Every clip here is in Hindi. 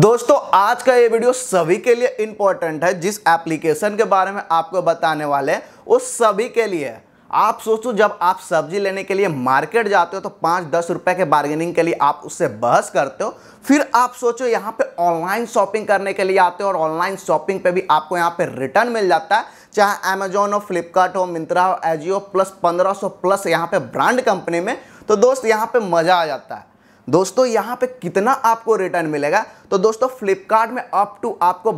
दोस्तों आज का ये वीडियो सभी के लिए इंपॉर्टेंट है जिस एप्लीकेशन के बारे में आपको बताने वाले हैं वो सभी के लिए आप सोचो जब आप सब्जी लेने के लिए मार्केट जाते हो तो पाँच दस रुपए के बार्गेनिंग के लिए आप उससे बहस करते हो फिर आप सोचो यहाँ पे ऑनलाइन शॉपिंग करने के लिए आते हो और ऑनलाइन शॉपिंग पे भी आपको यहाँ पे रिटर्न मिल जाता है चाहे अमेजोन हो फ्लिपकार्ट हो मिंत्रा हो एजियो प्लस पंद्रह प्लस यहाँ पे ब्रांड कंपनी में तो दोस्त यहाँ पे मज़ा आ जाता है दोस्तों यहाँ पे कितना आपको रिटर्न मिलेगा तो दोस्तों फ्लिपकार्ट में अप टू आपको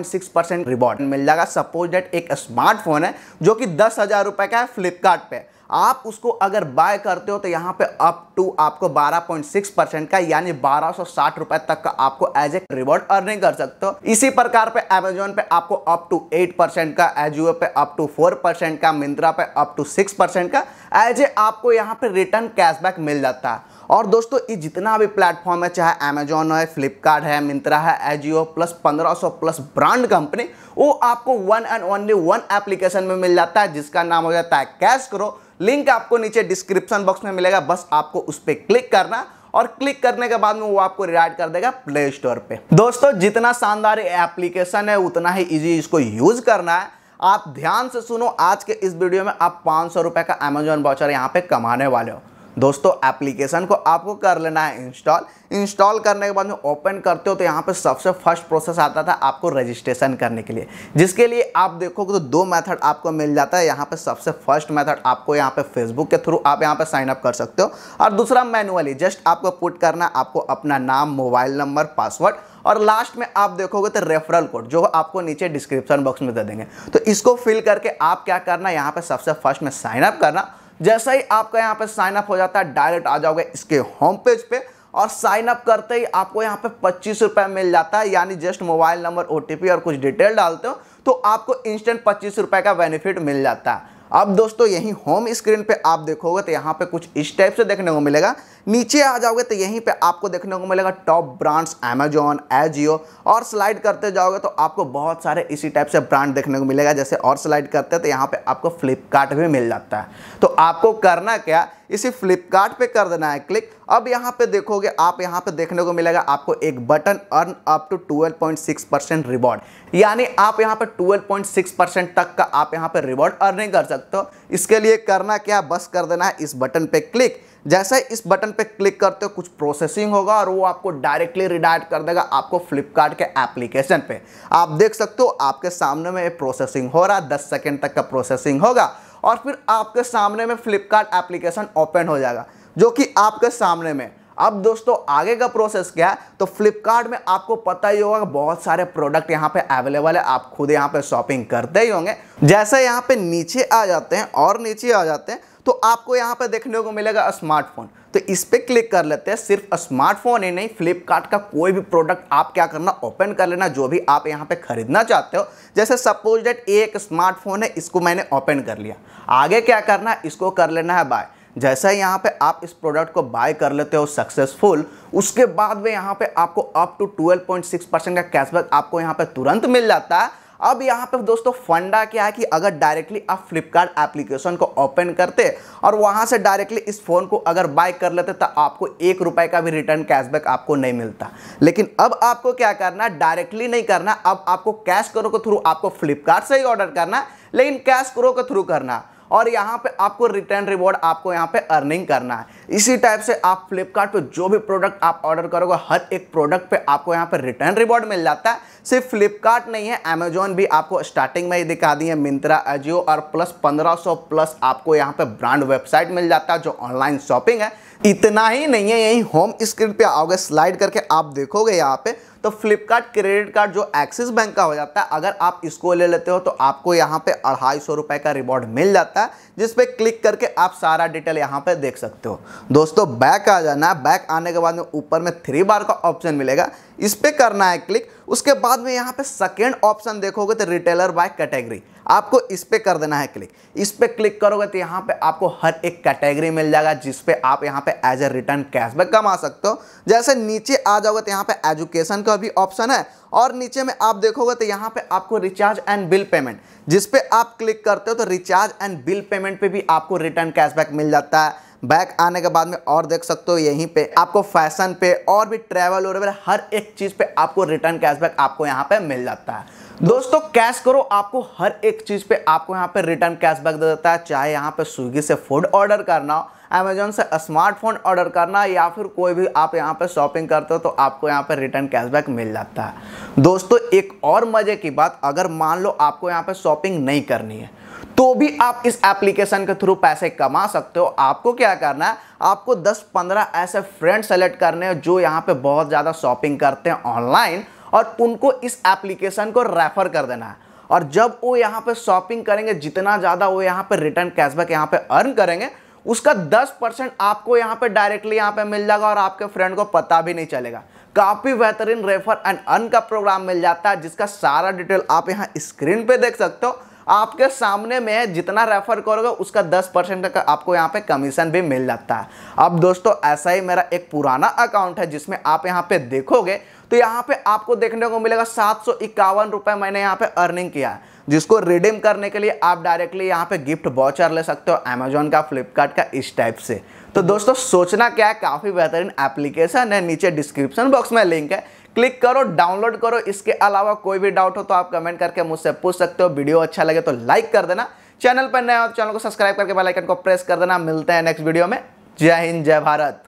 12.6 परसेंट रिवॉर्ड मिल जाएगा सपोज डेट एक स्मार्टफोन है जो कि दस हज़ार रुपए का है फ्लिपकार्ट पे आप उसको अगर बाय करते हो तो यहाँ पे अप टू आपको 12.6 परसेंट का यानी बारह रुपए तक का आपको एज ए रिवॉर्ड अर्निंग कर सकते हो इसी प्रकार पे अमेजोन पे आपको अप टू 8 परसेंट का एजियो पे अप टू 4 परसेंट का मिंत्रा पे अप टू 6 परसेंट का एज ए आपको यहाँ पे रिटर्न कैशबैक मिल जाता है और दोस्तों ये जितना भी प्लेटफॉर्म है चाहे अमेजोन है फ्लिपकार्ट है मिंत्रा है Ajio plus 1500 plus brand company वो आपको one and only one application में मिल जाता है जिसका नाम हो जाता है कैश करो लिंक आपको नीचे डिस्क्रिप्शन बॉक्स में मिलेगा बस आपको उस पर क्लिक करना और क्लिक करने के बाद में वो आपको रिडायट कर देगा प्ले स्टोर पर दोस्तों जितना शानदार एप्लीकेशन है उतना ही ईजी इसको यूज करना है आप ध्यान से सुनो आज के इस वीडियो में आप पाँच सौ रुपये का अमेजोन वाउचर यहाँ पे कमाने वाले हो दोस्तों एप्लीकेशन को आपको कर लेना है इंस्टॉल इंस्टॉल करने के बाद में ओपन करते हो तो यहाँ पे सबसे फर्स्ट प्रोसेस आता था आपको रजिस्ट्रेशन करने के लिए जिसके लिए आप देखोगे तो दो मेथड आपको मिल जाता है यहाँ पे सबसे फर्स्ट मेथड आपको यहाँ पे फेसबुक के थ्रू आप यहाँ पे साइन अप कर सकते हो और दूसरा मैनुअली जस्ट आपको पुट करना आपको अपना नाम मोबाइल नंबर पासवर्ड और लास्ट में आप देखोगे तो रेफरल कोड जो आपको नीचे डिस्क्रिप्शन बॉक्स में दे देंगे तो इसको फिल करके आप क्या करना यहाँ पर सबसे फर्स्ट में साइनअप करना जैसे ही आपका यहाँ पे साइन अप हो जाता है डायरेक्ट आ जाओगे इसके होम पेज पे और साइन अप करते ही आपको यहाँ पे पच्चीस रुपये मिल जाता है यानी जस्ट मोबाइल नंबर ओ और कुछ डिटेल डालते हो तो आपको इंस्टेंट पच्चीस रुपये का बेनिफिट मिल जाता है अब दोस्तों यहीं होम स्क्रीन पे आप देखोगे तो यहाँ पे कुछ इस टाइप से देखने को मिलेगा नीचे आ जाओगे तो यहीं पे आपको देखने को मिलेगा टॉप ब्रांड्स अमेजोन एजियो और स्लाइड करते जाओगे तो आपको बहुत सारे इसी टाइप से ब्रांड देखने को मिलेगा जैसे और स्लाइड करते हैं तो यहाँ पर आपको फ्लिपकार्ट भी मिल जाता है तो आपको करना क्या इसी फ्लिपकार्ट कर देना है क्लिक अब यहाँ पे देखोगे आप यहाँ पे देखने को मिलेगा आपको एक button earn up to 12.6 percent reward यानी आप यहाँ पे 12.6 परसेंट तक का आप यहाँ पे रिवॉर्ड अर्निंग कर सकते हो इसके लिए करना क्या बस कर देना है इस बटन पे क्लिक जैसे इस बटन पे क्लिक करते हो कुछ प्रोसेसिंग होगा और वो आपको डायरेक्टली रिडायरेक्ट कर देगा आपको फ्लिपकार्ट के एप्लीकेशन पे आप देख सकते हो आपके सामने में प्रोसेसिंग हो रहा है दस सेकेंड तक का प्रोसेसिंग होगा और फिर आपके सामने में फ्लिपकार्ट एप्लीकेशन ओपन हो जाएगा जो कि आपके सामने में अब दोस्तों आगे का प्रोसेस क्या है तो फ्लिपकार्ट में आपको पता ही होगा बहुत सारे प्रोडक्ट यहाँ पे अवेलेबल है आप खुद यहाँ पे शॉपिंग करते ही होंगे जैसे यहाँ पे नीचे आ जाते हैं और नीचे आ जाते हैं तो आपको यहाँ पर देखने को मिलेगा स्मार्टफोन तो इस पर क्लिक कर लेते हैं सिर्फ स्मार्टफोन ही नहीं फ्लिपकार्ट का कोई भी प्रोडक्ट आप क्या करना ओपन कर लेना जो भी आप यहाँ पे खरीदना चाहते हो जैसे सपोज डेट एक स्मार्टफोन है इसको मैंने ओपन कर लिया आगे क्या करना है इसको कर लेना है बाय जैसा यहाँ पे आप इस प्रोडक्ट को बाय कर लेते हो सक्सेसफुल उसके बाद में यहाँ पे आपको अप टू 12.6 परसेंट का कैशबैक आपको यहाँ पे तुरंत मिल जाता है अब यहाँ पे दोस्तों फंडा क्या है कि अगर डायरेक्टली आप फ्लिपकार्ट एप्लीकेशन को ओपन करते और वहाँ से डायरेक्टली इस फ़ोन को अगर बाय कर लेते तो आपको एक रुपए का भी रिटर्न कैशबैक आपको नहीं मिलता लेकिन अब आपको क्या करना डायरेक्टली नहीं करना अब आपको कैश करो के थ्रू आपको फ्लिपकार्ट से ही ऑर्डर करना लेकिन कैश करो के थ्रू करना और यहाँ पे आपको रिटर्न रिवॉर्ड आपको यहाँ पे अर्निंग करना है इसी टाइप से आप फ्लिपकार्ट पे जो भी प्रोडक्ट आप ऑर्डर करोगे हर एक प्रोडक्ट पे आपको यहाँ पे रिटर्न रिवॉर्ड मिल जाता है सिर्फ फ्लिपकार्ट नहीं है अमेजोन भी आपको स्टार्टिंग में ही दिखा दी है मिंत्रा अजियो और प्लस पंद्रह प्लस आपको यहाँ पर ब्रांड वेबसाइट मिल जाता है जो ऑनलाइन शॉपिंग है इतना ही नहीं है यही होम स्क्रीन पे आओगे स्लाइड करके आप देखोगे यहाँ पे तो फ्लिपकार्ट क्रेडिट कार्ड जो एक्सिस बैंक का हो जाता है अगर आप इसको ले लेते हो तो आपको यहाँ पे अढ़ाई सौ रुपये का रिवॉर्ड मिल जाता है जिस पे क्लिक करके आप सारा डिटेल यहाँ पे देख सकते हो दोस्तों बैक आ जाना है बैक आने के बाद में ऊपर में थ्री बार का ऑप्शन मिलेगा इस पर करना है क्लिक उसके बाद में यहाँ पे सेकेंड ऑप्शन देखोगे तो रिटेलर बाय कैटेगरी आपको इस पर कर देना है क्लिक इस पर क्लिक करोगे तो यहाँ पे आपको हर एक कैटेगरी मिल जाएगा जिस पे आप यहाँ पे एज ए रिटर्न कैशबैक कमा सकते हो जैसे नीचे आ जाओगे तो यहाँ पे एजुकेशन का भी ऑप्शन है और नीचे में आप देखोगे तो यहाँ पे आपको रिचार्ज एंड बिल पेमेंट जिस पे आप क्लिक करते हो तो रिचार्ज एंड बिल पेमेंट पे भी आपको रिटर्न कैशबैक मिल जाता है बैक आने के बाद में और देख सकते हो यहीं पे आपको फैशन पे और भी ट्रैवल मतलब और हर एक चीज़ पे आपको रिटर्न कैशबैक आपको यहाँ पे मिल जाता है दोस्तों कैश करो आपको हर एक चीज़ पे आपको यहाँ पे रिटर्न कैशबैक दे देता है चाहे यहाँ पे स्विगी से फूड ऑर्डर करना हो अमेजोन से स्मार्टफोन ऑर्डर करना या फिर कोई भी आप यहाँ पे शॉपिंग करते हो तो आपको यहाँ पे रिटर्न कैशबैक मिल जाता है दोस्तों एक और मज़े की बात अगर मान लो आपको यहाँ पे शॉपिंग नहीं करनी है तो भी आप इस एप्लीकेशन के थ्रू पैसे कमा सकते हो आपको क्या करना है आपको 10-15 ऐसे फ्रेंड सेलेक्ट करने हैं जो यहाँ पे बहुत ज़्यादा शॉपिंग करते हैं ऑनलाइन और उनको इस एप्लीकेशन को रेफ़र कर देना है और जब वो यहाँ पे शॉपिंग करेंगे जितना ज़्यादा वो यहाँ पे रिटर्न कैशबैक यहाँ पे अर्न करेंगे उसका 10 परसेंट आपको यहाँ पे डायरेक्टली यहाँ पे मिल जाएगा और आपके फ्रेंड को पता भी नहीं चलेगा काफ़ी बेहतरीन रेफर एंड अर्न का प्रोग्राम मिल जाता है जिसका सारा डिटेल आप यहाँ स्क्रीन पे देख सकते हो आपके सामने में जितना रेफर करोगे उसका दस परसेंट का आपको यहाँ पे कमीशन भी मिल जाता है अब दोस्तों ऐसा ही मेरा एक पुराना अकाउंट है जिसमें आप यहाँ पे देखोगे तो यहाँ पे आपको देखने को मिलेगा सात सौ इक्यावन रुपए मैंने यहाँ पे अर्निंग किया है जिसको रिडीम करने के लिए आप डायरेक्टली यहाँ पे गिफ्ट वाउचर ले सकते हो अमेजोन का फ्लिपकार्ट का इस टाइप से तो दोस्तों सोचना क्या है काफ़ी बेहतरीन एप्लीकेशन है नीचे डिस्क्रिप्शन बॉक्स में लिंक है क्लिक करो डाउनलोड करो इसके अलावा कोई भी डाउट हो तो आप कमेंट करके मुझसे पूछ सकते हो वीडियो अच्छा लगे तो लाइक कर देना चैनल पर नया हो तो चैनल को सब्सक्राइब करके बेल आइकन को प्रेस कर देना मिलते हैं नेक्स्ट वीडियो में जय हिंद जय भारत